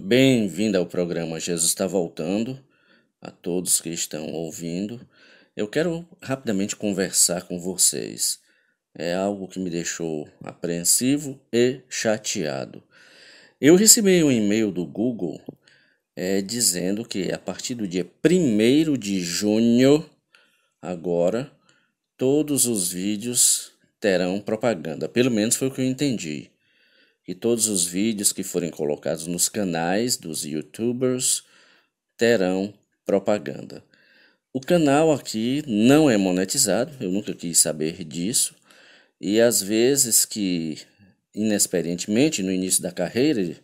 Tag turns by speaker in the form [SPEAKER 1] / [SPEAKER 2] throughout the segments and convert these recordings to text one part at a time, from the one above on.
[SPEAKER 1] Bem-vindo ao programa Jesus está voltando. A todos que estão ouvindo, eu quero rapidamente conversar com vocês. É algo que me deixou apreensivo e chateado. Eu recebi um e-mail do Google é, dizendo que a partir do dia 1 de junho, agora, todos os vídeos terão propaganda. Pelo menos foi o que eu entendi e todos os vídeos que forem colocados nos canais dos youtubers terão propaganda. O canal aqui não é monetizado, eu nunca quis saber disso, e às vezes que inexperientemente no início da carreira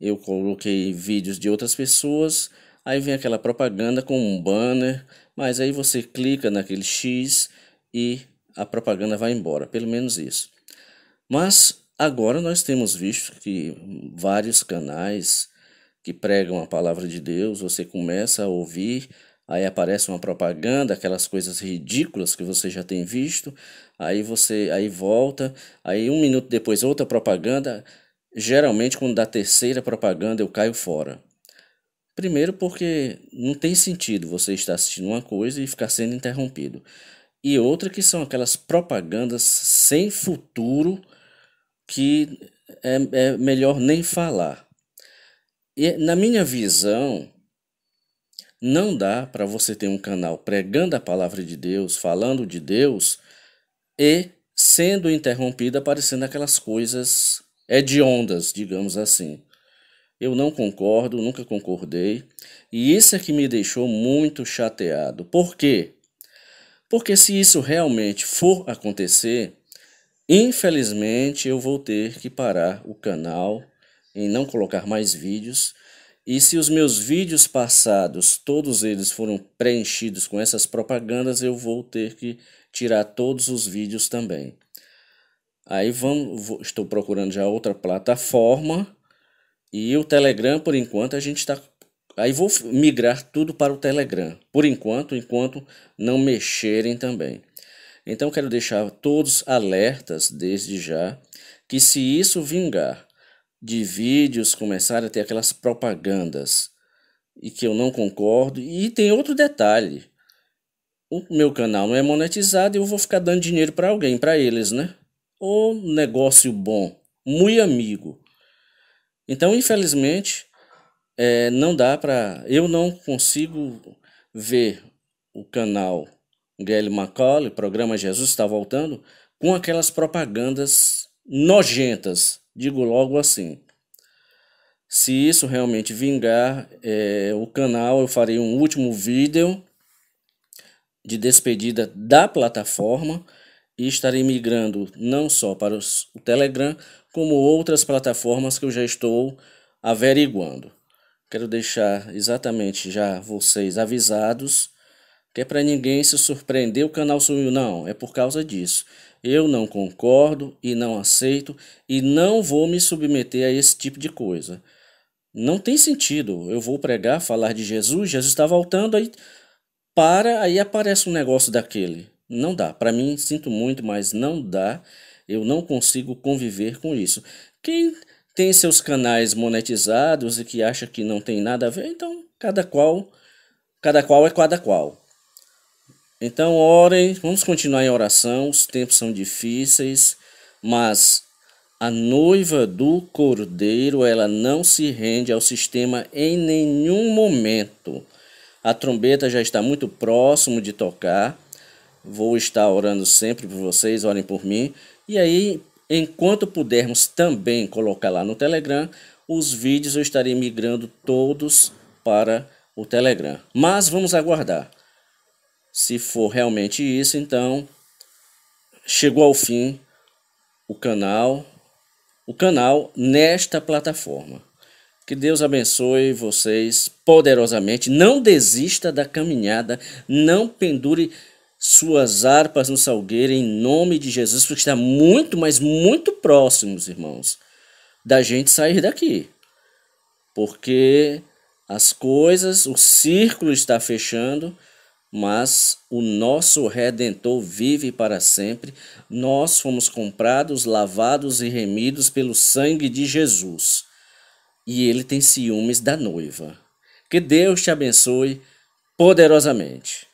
[SPEAKER 1] eu coloquei vídeos de outras pessoas, aí vem aquela propaganda com um banner, mas aí você clica naquele X e a propaganda vai embora, pelo menos isso. Mas Agora nós temos visto que vários canais que pregam a palavra de Deus, você começa a ouvir, aí aparece uma propaganda, aquelas coisas ridículas que você já tem visto, aí você aí volta, aí um minuto depois outra propaganda. Geralmente quando dá terceira propaganda eu caio fora. Primeiro porque não tem sentido você estar assistindo uma coisa e ficar sendo interrompido. E outra que são aquelas propagandas sem futuro que é, é melhor nem falar. E, na minha visão, não dá para você ter um canal pregando a palavra de Deus, falando de Deus e sendo interrompida aparecendo aquelas coisas hediondas, digamos assim. Eu não concordo, nunca concordei, e isso é que me deixou muito chateado. Por quê? Porque se isso realmente for acontecer, Infelizmente, eu vou ter que parar o canal e não colocar mais vídeos. E se os meus vídeos passados, todos eles foram preenchidos com essas propagandas, eu vou ter que tirar todos os vídeos também. Aí vamos, vou, estou procurando já outra plataforma e o Telegram, por enquanto, a gente está. Aí vou migrar tudo para o Telegram, por enquanto, enquanto não mexerem também. Então quero deixar todos alertas desde já que se isso vingar de vídeos começar a ter aquelas propagandas e que eu não concordo, e tem outro detalhe. O meu canal não é monetizado e eu vou ficar dando dinheiro para alguém, para eles, né? Ou negócio bom, muito amigo. Então, infelizmente, é, não dá para. Eu não consigo ver o canal Gayle McCall, programa Jesus está voltando, com aquelas propagandas nojentas, digo logo assim. Se isso realmente vingar é, o canal, eu farei um último vídeo de despedida da plataforma e estarei migrando não só para os, o Telegram, como outras plataformas que eu já estou averiguando. Quero deixar exatamente já vocês avisados que é para ninguém se surpreender o canal sumiu. Não, é por causa disso. Eu não concordo e não aceito e não vou me submeter a esse tipo de coisa. Não tem sentido. Eu vou pregar, falar de Jesus, Jesus está voltando, aí para, aí aparece um negócio daquele. Não dá. Para mim, sinto muito, mas não dá. Eu não consigo conviver com isso. Quem tem seus canais monetizados e que acha que não tem nada a ver, então cada qual, cada qual é cada qual. Então, orem, vamos continuar em oração. Os tempos são difíceis, mas a noiva do cordeiro, ela não se rende ao sistema em nenhum momento. A trombeta já está muito próximo de tocar. Vou estar orando sempre por vocês, orem por mim. E aí, enquanto pudermos também colocar lá no Telegram, os vídeos eu estarei migrando todos para o Telegram. Mas vamos aguardar. Se for realmente isso, então chegou ao fim o canal, o canal nesta plataforma. Que Deus abençoe vocês poderosamente. Não desista da caminhada, não pendure suas harpas no salgueiro em nome de Jesus, porque está muito, mas muito próximos, irmãos, da gente sair daqui. Porque as coisas, o círculo está fechando mas o nosso Redentor vive para sempre. Nós fomos comprados, lavados e remidos pelo sangue de Jesus. E ele tem ciúmes da noiva. Que Deus te abençoe poderosamente.